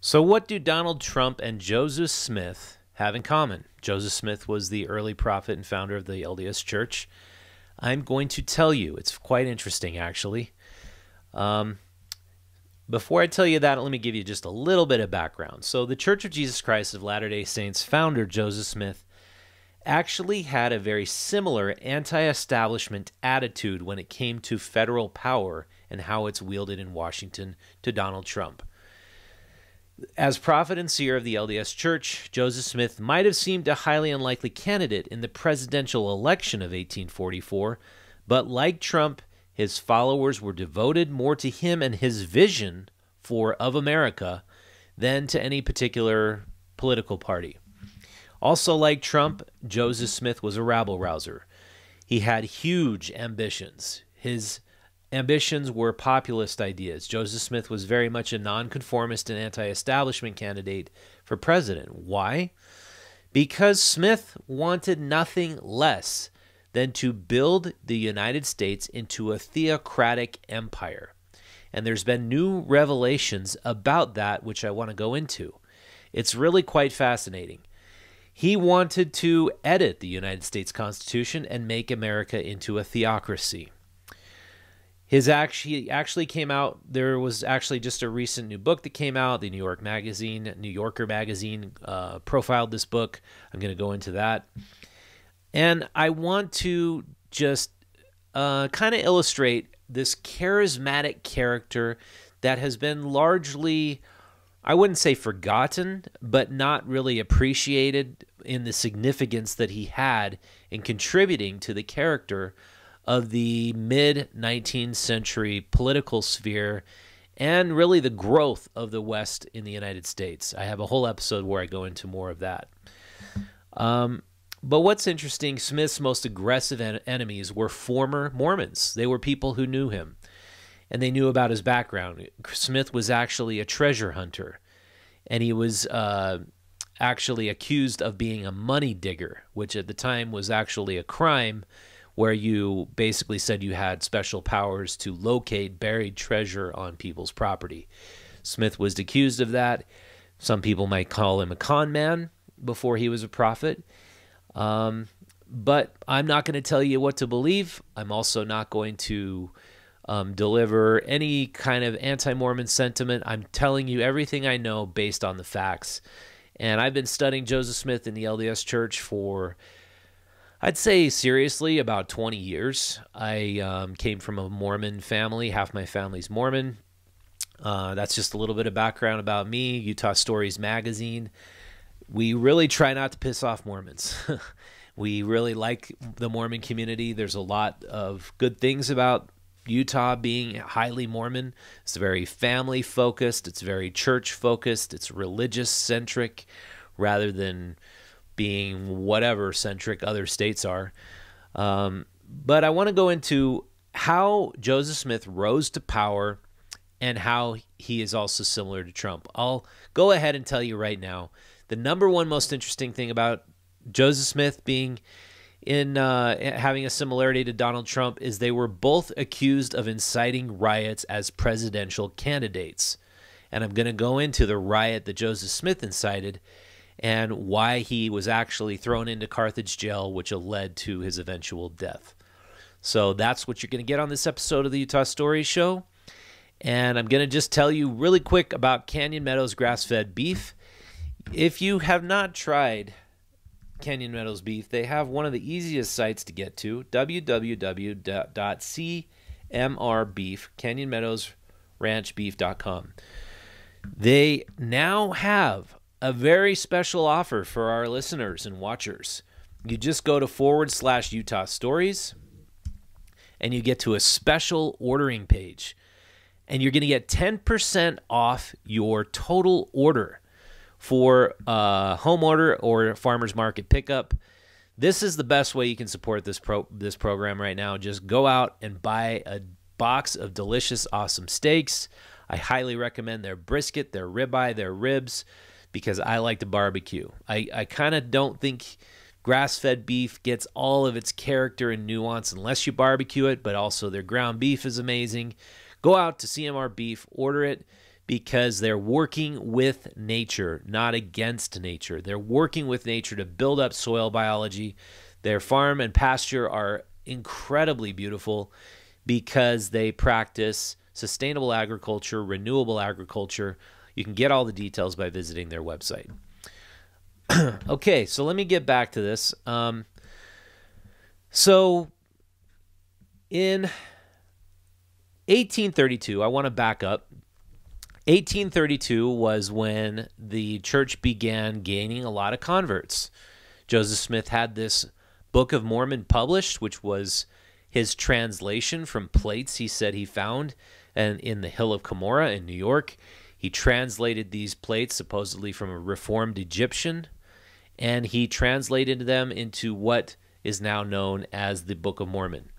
So, what do Donald Trump and Joseph Smith have in common? Joseph Smith was the early prophet and founder of the LDS Church. I'm going to tell you. It's quite interesting, actually. Um, before I tell you that, let me give you just a little bit of background. So, the Church of Jesus Christ of Latter day Saints founder, Joseph Smith, actually had a very similar anti establishment attitude when it came to federal power and how it's wielded in Washington to Donald Trump. As prophet and seer of the LDS Church, Joseph Smith might have seemed a highly unlikely candidate in the presidential election of 1844, but like Trump, his followers were devoted more to him and his vision for of America than to any particular political party. Also like Trump, Joseph Smith was a rabble rouser. He had huge ambitions. His ambitions were populist ideas. Joseph Smith was very much a nonconformist and anti establishment candidate for president. Why? Because Smith wanted nothing less than to build the United States into a theocratic empire. And there's been new revelations about that, which I want to go into. It's really quite fascinating. He wanted to edit the United States Constitution and make America into a theocracy his act—he actually came out. There was actually just a recent new book that came out. The New York Magazine, New Yorker Magazine, uh, profiled this book. I'm going to go into that, and I want to just uh, kind of illustrate this charismatic character that has been largely. I wouldn't say forgotten, but not really appreciated in the significance that he had in contributing to the character of the mid 19th century political sphere and really the growth of the West in the United States. I have a whole episode where I go into more of that. Um, but what's interesting, Smith's most aggressive en- enemies were former Mormons. They were people who knew him and they knew about his background. Smith was actually a treasure hunter and he was uh, actually accused of being a money digger, which at the time was actually a crime where you basically said you had special powers to locate buried treasure on people's property. Smith was accused of that. Some people might call him a con man before he was a prophet. Um, but I'm not going to tell you what to believe. I'm also not going to um, deliver any kind of anti Mormon sentiment. I'm telling you everything I know based on the facts. And I've been studying Joseph Smith in the LDS Church for I'd say seriously about 20 years. I um, came from a Mormon family. Half my family's Mormon. Uh, that's just a little bit of background about me. Utah Stories Magazine. We really try not to piss off Mormons. we really like the Mormon community. There's a lot of good things about Utah being highly Mormon. It's very family focused, it's very church focused, it's religious centric rather than being whatever centric other states are. Um, but I want to go into how Joseph Smith rose to power and how he is also similar to Trump. I'll go ahead and tell you right now the number one most interesting thing about Joseph Smith being in uh, eh, having a similarity to Donald Trump is they were both accused of inciting riots as presidential candidates. And I'm going to go into the riot that Joseph Smith incited and why he was actually thrown into Carthage jail, which led to his eventual death. So that's what you're going to get on this episode of the Utah Story Show. And I'm going to just tell you really quick about Canyon Meadows grass fed beef. If you have not tried Canyon Meadows beef, they have one of the easiest sites to get to www.cmrbeef, ranchbeef.com. They now have a very special offer for our listeners and watchers. You just go to forward slash Utah Stories and you get to a special ordering page. And you're going to get 10% off your total order for a home order or farmer's market pickup. This is the best way you can support this pro- this program right now. Just go out and buy a box of delicious, awesome steaks. I highly recommend their brisket, their ribeye, their ribs because I like to barbecue. I, I kind of don't think grass fed beef gets all of its character and nuance unless you barbecue it, but also their ground beef is amazing. Go out to CMR Beef, order it because they're working with nature, not against nature. They're working with nature to build up soil biology. Their farm and pasture are incredibly beautiful because they practice sustainable agriculture, renewable agriculture, you can get all the details by visiting their website. okay, so let me get back to this. Um, so in 1832, I want to back up. 1832 was when the church began gaining a lot of converts. Joseph Smith had this Book of Mormon published, which was his translation from plates he said he found and in the Hill of Cumorah in New York. He translated these plates supposedly from a reformed Egyptian, and he translated them into what is now known as the Book of Mormon.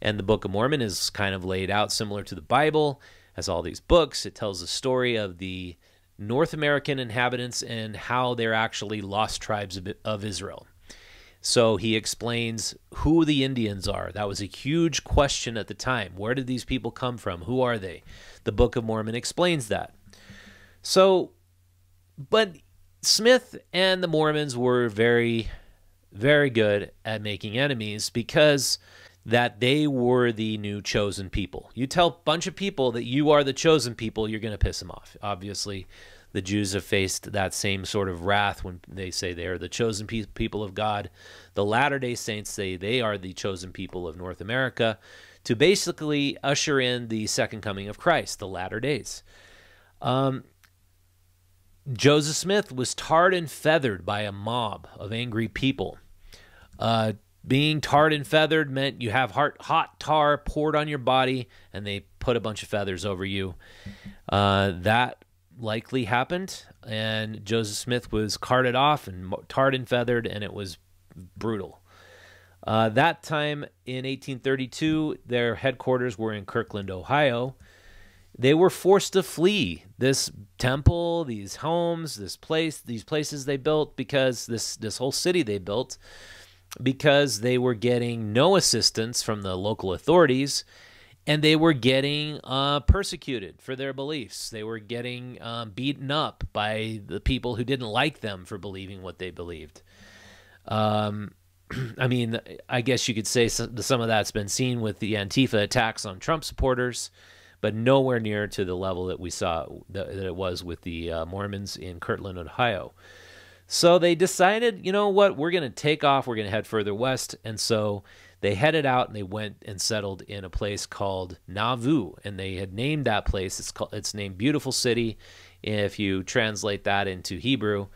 And the Book of Mormon is kind of laid out similar to the Bible, has all these books. It tells the story of the North American inhabitants and how they're actually lost tribes of Israel. So he explains who the Indians are. That was a huge question at the time. Where did these people come from? Who are they? The Book of Mormon explains that. So, but Smith and the Mormons were very, very good at making enemies because that they were the new chosen people. You tell a bunch of people that you are the chosen people, you're going to piss them off. Obviously, the Jews have faced that same sort of wrath when they say they are the chosen people of God. The Latter day Saints say they are the chosen people of North America to basically usher in the second coming of Christ, the latter days. Um, Joseph Smith was tarred and feathered by a mob of angry people. Uh, being tarred and feathered meant you have hot, hot tar poured on your body and they put a bunch of feathers over you. Uh, that likely happened. And Joseph Smith was carted off and tarred and feathered, and it was brutal. Uh, that time in 1832, their headquarters were in Kirkland, Ohio they were forced to flee this temple, these homes, this place, these places they built because this this whole city they built because they were getting no assistance from the local authorities and they were getting uh, persecuted for their beliefs. They were getting uh, beaten up by the people who didn't like them for believing what they believed. Um, I mean, I guess you could say some, some of that's been seen with the Antifa attacks on Trump supporters but nowhere near to the level that we saw that, it was with the uh, Mormons in Kirtland, Ohio. So they decided, you know what, we're going to take off, we're going to head further west. And so they headed out and they went and settled in a place called Nauvoo. And they had named that place, it's, called, it's named Beautiful City if you translate that into Hebrew.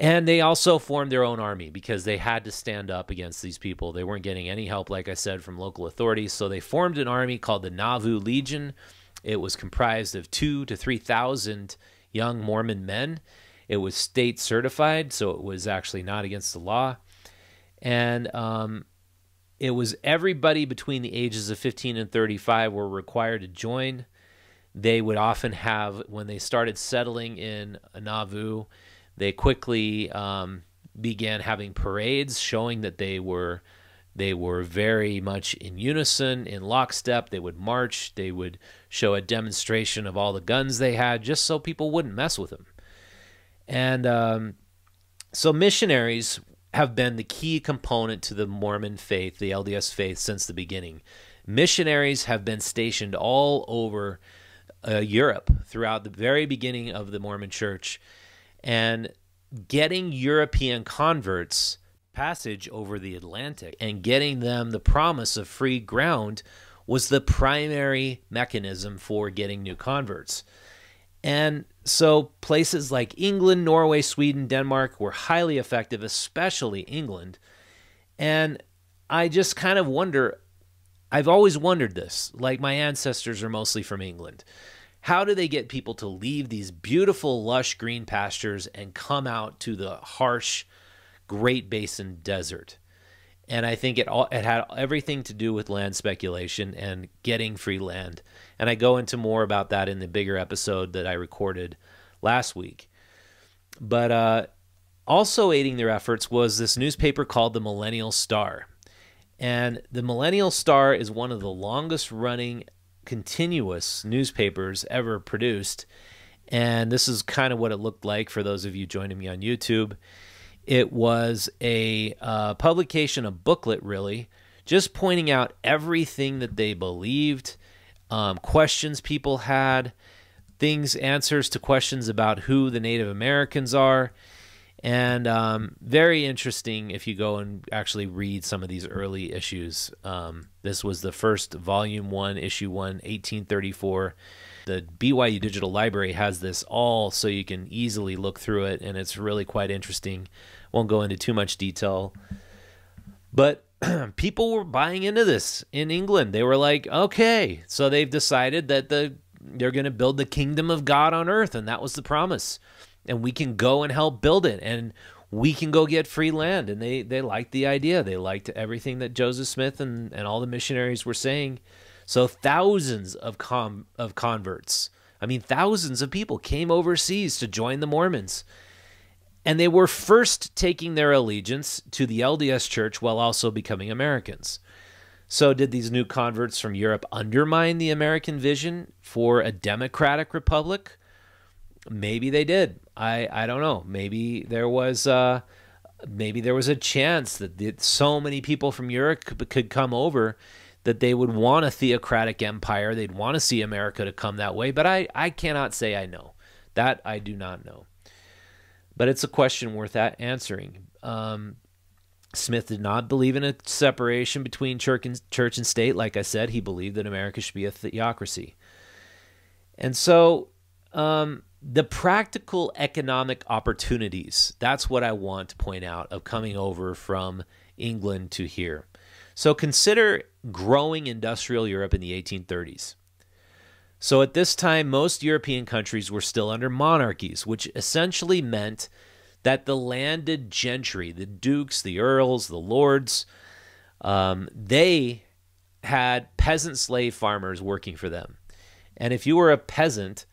And they also formed their own army because they had to stand up against these people. They weren't getting any help, like I said, from local authorities. So they formed an army called the Nauvoo Legion. It was comprised of two to 3,000 young Mormon men. It was state certified, so it was actually not against the law. And um, it was everybody between the ages of 15 and 35 were required to join. They would often have, when they started settling in Nauvoo, they quickly um, began having parades showing that they were they were very much in unison, in lockstep. They would march. They would show a demonstration of all the guns they had, just so people wouldn't mess with them. And um, so missionaries have been the key component to the Mormon faith, the LDS faith, since the beginning. Missionaries have been stationed all over uh, Europe throughout the very beginning of the Mormon church and getting European converts passage over the Atlantic and getting them the promise of free ground was the primary mechanism for getting new converts. And so places like England, Norway, Sweden, Denmark were highly effective, especially England. And I just kind of wonder I've always wondered this. Like my ancestors are mostly from England. How do they get people to leave these beautiful, lush green pastures and come out to the harsh Great Basin desert? And I think it all it had everything to do with land speculation and getting free land. And I go into more about that in the bigger episode that I recorded last week. But uh, also aiding their efforts was this newspaper called the Millennial Star. And the Millennial Star is one of the longest running continuous newspapers ever produced. And this is kind of what it looked like for those of you joining me on YouTube. It was a uh, publication, a booklet, really, just pointing out everything that they believed, um, questions people had, things, answers to questions about who the Native Americans are and um, very interesting if you go and actually read some of these early issues. Um, this was the first volume one, issue one, 1834. The BYU Digital Library has this all so you can easily look through it, and it's really quite interesting. Won't go into too much detail, but people were buying into this in England. They were like, okay, so they've decided that the they're going to build the kingdom of God on earth, and that was the promise and we can go and help build it and we can go get free land and they they liked the idea they liked everything that joseph smith and, and all the missionaries were saying so thousands of com of converts i mean thousands of people came overseas to join the mormons and they were first taking their allegiance to the lds church while also becoming americans so did these new converts from europe undermine the american vision for a democratic republic maybe they did. I I don't know. Maybe there was uh maybe there was a chance that the, so many people from Europe could, could come over that they would want a theocratic empire. They'd want to see America to come that way, but I I cannot say I know. That I do not know. But it's a question worth answering. Um, Smith did not believe in a separation between church and, church and state. Like I said, he believed that America should be a theocracy. And so um, the practical economic opportunities that's what i want to point out of coming over from england to here so consider growing industrial europe in the 1830s so at this time most european countries were still under monarchies which essentially meant that the landed gentry the dukes the earls the lords um, they had peasant slave farmers working for them and if you were a peasant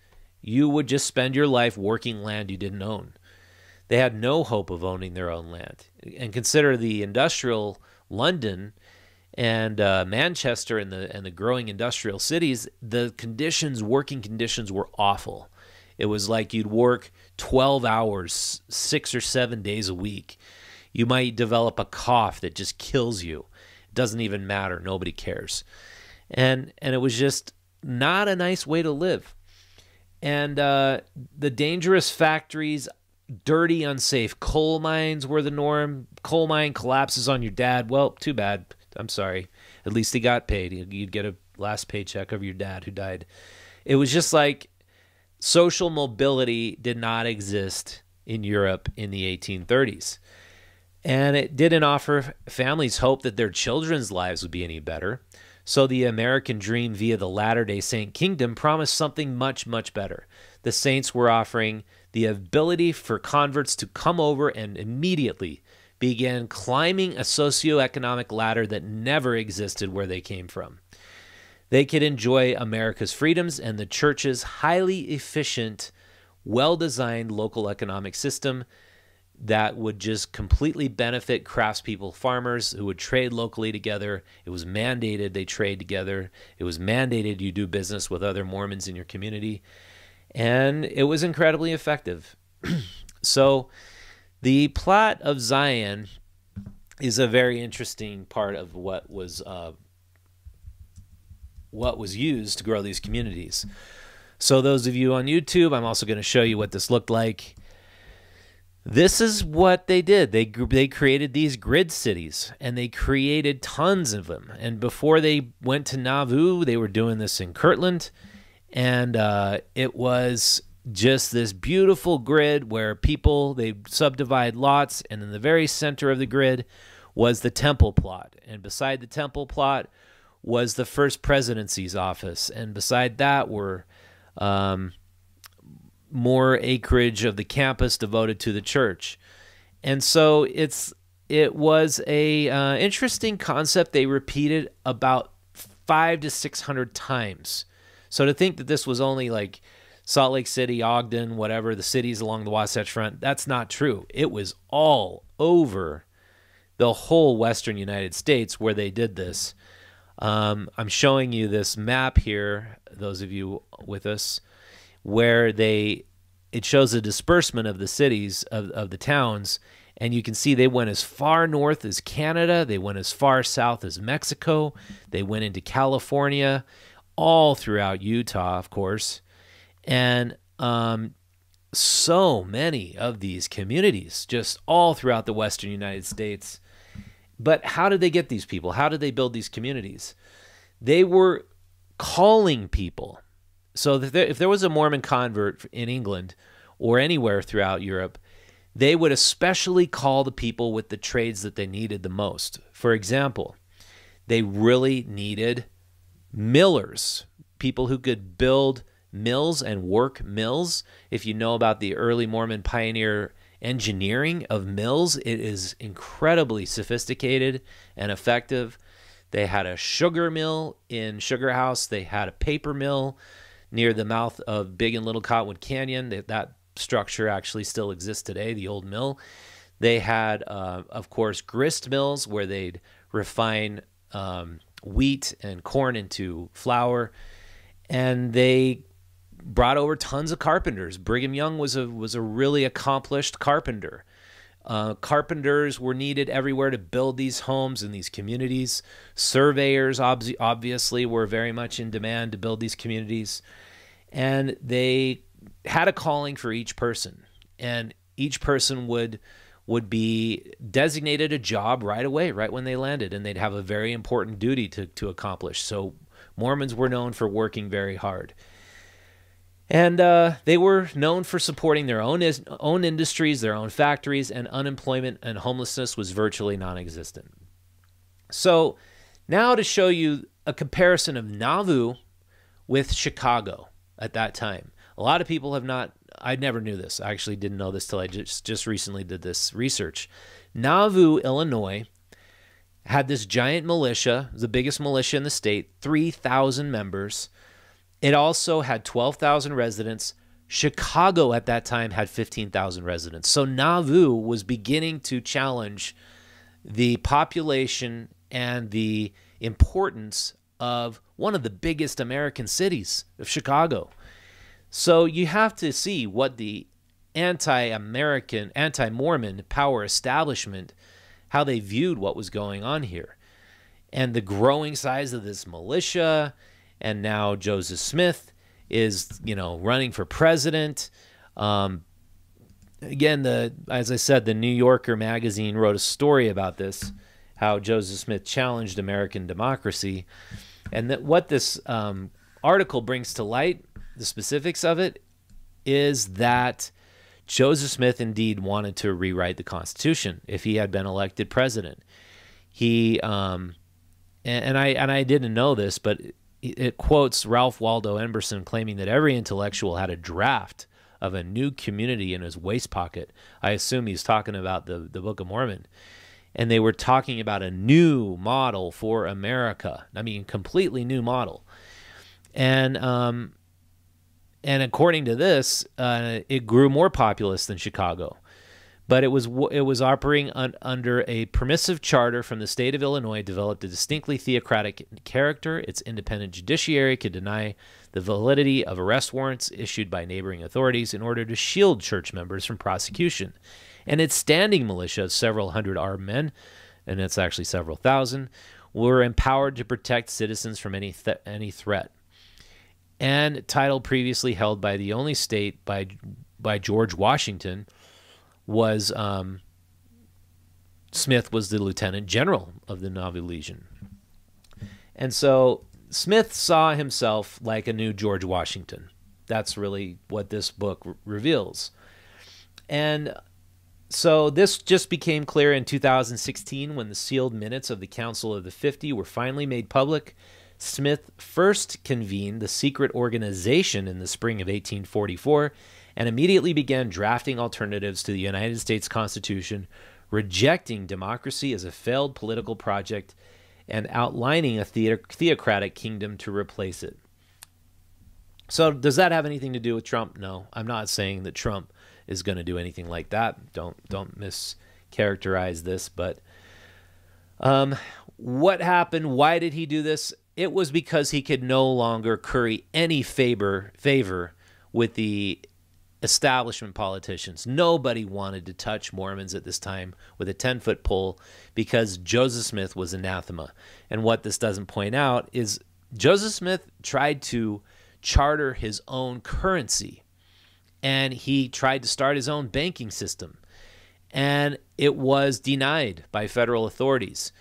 you would just spend your life working land you didn't own. They had no hope of owning their own land. And consider the industrial London and uh, Manchester and the and the growing industrial cities. The conditions, working conditions, were awful. It was like you'd work 12 hours, six or seven days a week. You might develop a cough that just kills you. It doesn't even matter. Nobody cares. And and it was just not a nice way to live and uh, the dangerous factories, dirty, unsafe coal mines were the norm. Coal mine collapses on your dad. Well, too bad. I'm sorry. At least he got paid. You'd get a last paycheck of your dad who died. It was just like social mobility did not exist in Europe in the 1830s. And it didn't offer families hope that their children's lives would be any better. So the American dream via the Latter day Saint kingdom promised something much, much better. The saints were offering the ability for converts to come over and immediately began climbing a socio-economic ladder that never existed where they came from. They could enjoy America's freedoms and the church's highly efficient, well designed local economic system that would just completely benefit craftspeople, farmers who would trade locally together. It was mandated they trade together. It was mandated you do business with other Mormons in your community. And it was incredibly effective. so the plot of Zion is a very interesting part of what was uh, what was used to grow these communities. So those of you on YouTube, I'm also going to show you what this looked like. This is what they did. They they created these grid cities and they created tons of them. And before they went to Nauvoo, they were doing this in Kirtland, and uh, it was just this beautiful grid where people they subdivide lots, and in the very center of the grid was the temple plot, and beside the temple plot was the first presidency's office, and beside that were um, more acreage of the campus devoted to the church. And so it's it was a uh, interesting concept they repeated about five to six hundred times. So to think that this was only like Salt Lake City, Ogden, whatever the cities along the Wasatch Front, that's not true. It was all over the whole western United States where they did this. Um, I'm showing you this map here, those of you with us where they it shows the disbursement of the cities of, of the towns and you can see they went as far north as Canada, they went as far south as Mexico, they went into California, all throughout Utah, of course, and um, so many of these communities just all throughout the Western United States. But how did they get these people? How did they build these communities? They were calling people so if there, if there was a Mormon convert in England or anywhere throughout Europe, they would especially call the people with the trades that they needed the most. For example, they really needed millers, people who could build mills and work mills. If you know about the early Mormon pioneer engineering of mills, it is incredibly sophisticated and effective. They had a sugar mill in Sugar House, they had a paper mill, near the mouth of Big and Little Cottonwood Canyon. That, that structure actually still exists today, the old mill. They had, uh, of course, grist mills where they'd refine um, wheat and corn into flour. And they brought over tons of carpenters. Brigham Young was a was a really accomplished carpenter. Uh, carpenters were needed everywhere to build these homes and these communities. Surveyors, ob obviously, were very much in demand to build these communities. And they had a calling for each person. And each person would would be designated a job right away, right when they landed, and they'd have a very important duty to, to accomplish. So Mormons were known for working very hard. And uh, they were known for supporting their own is- own industries, their own factories, and unemployment and homelessness was virtually non-existent. So, now to show you a comparison of Nauvoo with Chicago at that time. A lot of people have not. I never knew this. I actually didn't know this till I just just recently did this research. Nauvoo, Illinois, had this giant militia, the biggest militia in the state, three thousand members it also had 12,000 residents. Chicago at that time had 15,000 residents. So Nauvoo was beginning to challenge the population and the importance of one of the biggest American cities of Chicago. So you have to see what the anti American, anti Mormon power establishment, how they viewed what was going on here. And the growing size of this militia and now Joseph Smith is you know running for president. Um, again, the as I said, the New Yorker magazine wrote a story about this, how Joseph Smith challenged American democracy, and that what this um, article brings to light, the specifics of it, is that. Joseph Smith indeed wanted to rewrite the Constitution if he had been elected president. He um, and, and I and I didn't know this, but it quotes Ralph Waldo Emerson claiming that every intellectual had a draft of a new community in his waist pocket. I assume he's talking about the, the Book of Mormon. And they were talking about a new model for America. I mean, completely new model. And um, and according to this, uh, it grew more populous than Chicago but it was it was operating un, under a permissive charter from the state of Illinois, developed a distinctly theocratic character. Its independent judiciary could deny the validity of arrest warrants issued by neighboring authorities in order to shield church members from prosecution, and its standing militia of several hundred armed men, and it's actually several thousand, were empowered to protect citizens from any th any threat. And title previously held by the only state by by George Washington was um, Smith was the lieutenant general of the Navi Legion. And so Smith saw himself like a new George Washington. That's really what this book r- reveals. And so this just became clear in 2016 when the sealed minutes of the Council of the 50 were finally made public. Smith first convened the secret organization in the spring of 1844 and immediately began drafting alternatives to the United States Constitution, rejecting democracy as a failed political project and outlining a theocratic kingdom to replace it. So, does that have anything to do with Trump? No, I'm not saying that Trump is going to do anything like that. Don't don't mischaracterize this. But um, what happened? Why did he do this? It was because he could no longer curry any favor favor with the establishment politicians. Nobody wanted to touch Mormons at this time with a 10 foot pole because Joseph Smith was anathema. And what this doesn't point out is Joseph Smith tried to charter his own currency and he tried to start his own banking system. And it was denied by federal authorities.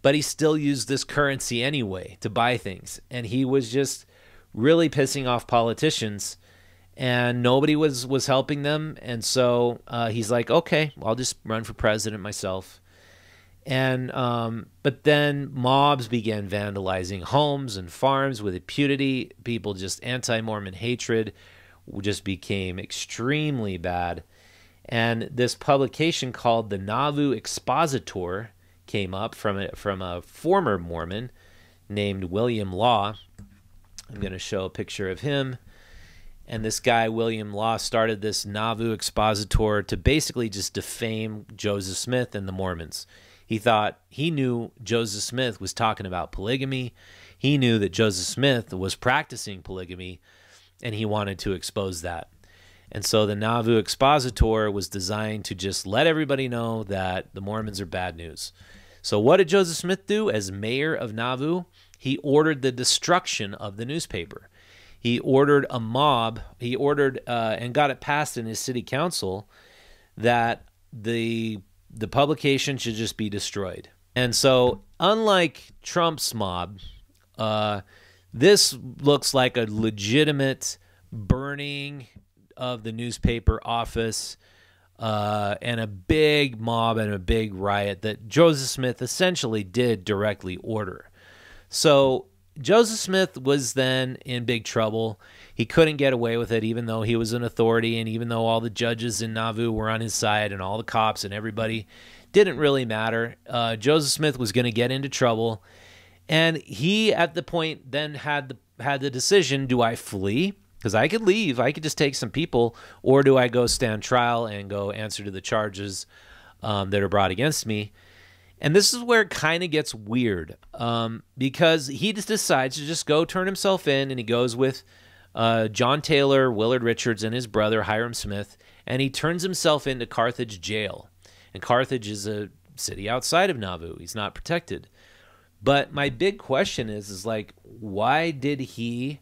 But he still used this currency anyway to buy things. And he was just really pissing off politicians and nobody was was helping them and so uh, he's like okay i'll just run for president myself and um, but then mobs began vandalizing homes and farms with impunity people just anti-mormon hatred just became extremely bad and this publication called the nauvoo expositor came up from a, from a former mormon named william law i'm going to show a picture of him and this guy William Law started this Nauvoo expositor to basically just defame Joseph Smith and the Mormons. He thought he knew Joseph Smith was talking about polygamy. He knew that Joseph Smith was practicing polygamy and he wanted to expose that. And so the Nauvoo expositor was designed to just let everybody know that the Mormons are bad news. So what did Joseph Smith do as mayor of Nauvoo? He ordered the destruction of the newspaper he ordered a mob, he ordered uh, and got it passed in his city council that the the publication should just be destroyed. And so, unlike Trump's mob, uh, this looks like a legitimate burning of the newspaper office uh, and a big mob and a big riot that Joseph Smith essentially did directly order. So Joseph Smith was then in big trouble. He couldn't get away with it, even though he was an authority, and even though all the judges in Nauvoo were on his side, and all the cops and everybody didn't really matter. Uh, Joseph Smith was going to get into trouble, and he at the point then had the had the decision: Do I flee? Because I could leave, I could just take some people, or do I go stand trial and go answer to the charges um, that are brought against me? And this is where it kind of gets weird um, because he just decides to just go turn himself in and he goes with uh, John Taylor, Willard Richards, and his brother, Hiram Smith, and he turns himself into Carthage jail. And Carthage is a city outside of Nauvoo, he's not protected. But my big question is, is like, why did he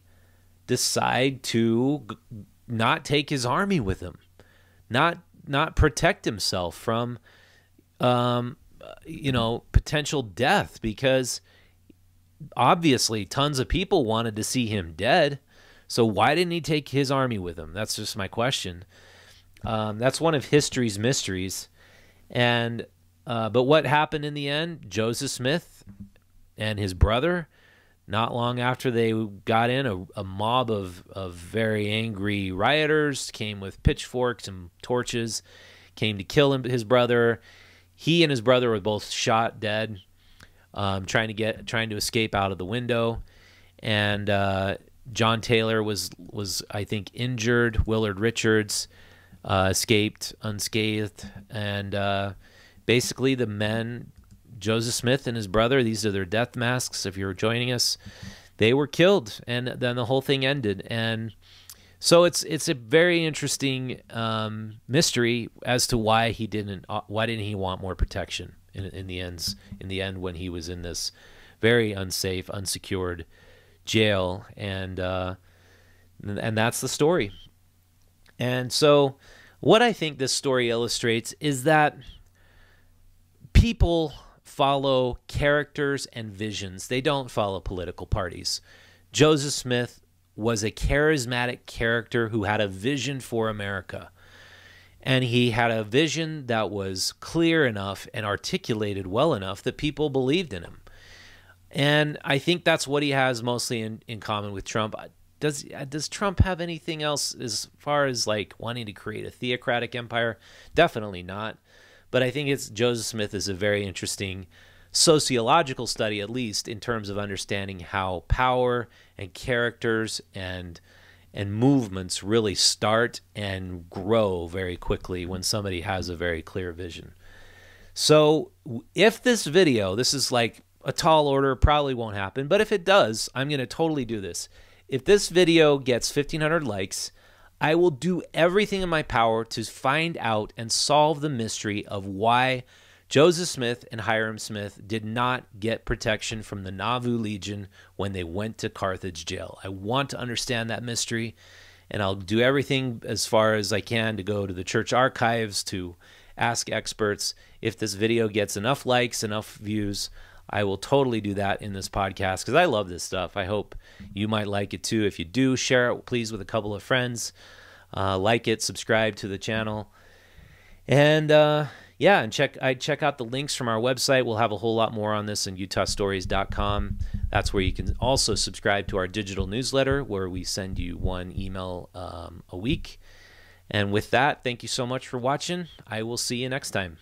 decide to g- not take his army with him, not not protect himself from um, you know, potential death because obviously tons of people wanted to see him dead. So why didn't he take his army with him? That's just my question. Um, that's one of history's mysteries. And uh, but what happened in the end? Joseph Smith and his brother, not long after they got in, a, a mob of, of very angry rioters came with pitchforks and torches, came to kill him, his brother he and his brother were both shot dead, um, trying to get trying to escape out of the window, and uh, John Taylor was was I think injured. Willard Richards uh, escaped unscathed, and uh, basically the men, Joseph Smith and his brother, these are their death masks. If you're joining us, they were killed, and then the whole thing ended. And so it's it's a very interesting um, mystery as to why he didn't uh, why didn't he want more protection in, in the ends in the end when he was in this very unsafe, unsecured jail, and uh, and that's the story. And so, what I think this story illustrates is that people follow characters and visions; they don't follow political parties. Joseph Smith was a charismatic character who had a vision for America. And he had a vision that was clear enough and articulated well enough that people believed in him. And I think that's what he has mostly in, in common with Trump. Uh, does uh, does Trump have anything else as far as like wanting to create a theocratic empire? Definitely not. But I think it's Joseph Smith is a very interesting sociological study, at least in terms of understanding how power and characters and and movements really start and grow very quickly when somebody has a very clear vision. So, if this video, this is like a tall order, probably won't happen, but if it does, I'm going to totally do this. If this video gets 1,500 likes, I will do everything in my power to find out and solve the mystery of why Joseph Smith and Hiram Smith did not get protection from the Nauvoo Legion when they went to Carthage jail. I want to understand that mystery, and I'll do everything as far as I can to go to the church archives to ask experts. If this video gets enough likes, enough views, I will totally do that in this podcast because I love this stuff. I hope you might like it too. If you do, share it, please, with a couple of friends. Uh, like it, subscribe to the channel. And uh, yeah, and check I check out the links from our website. We'll have a whole lot more on this in utahstories.com. That's where you can also subscribe to our digital newsletter, where we send you one email um, a week. And with that, thank you so much for watching. I will see you next time.